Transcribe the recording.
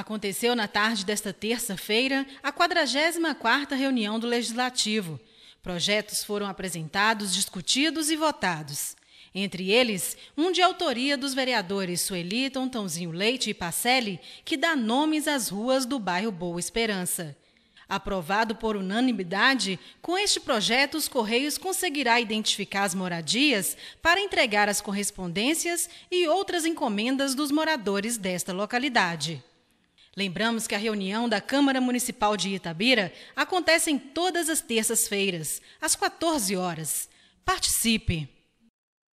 Aconteceu na tarde desta terça-feira a 44ª reunião do Legislativo. Projetos foram apresentados, discutidos e votados. Entre eles, um de autoria dos vereadores Sueli, Tontãozinho Leite e Pacelli, que dá nomes às ruas do bairro Boa Esperança. Aprovado por unanimidade, com este projeto os Correios conseguirá identificar as moradias para entregar as correspondências e outras encomendas dos moradores desta localidade. Lembramos que a reunião da Câmara Municipal de Itabira acontece em todas as terças-feiras, às 14 horas. Participe!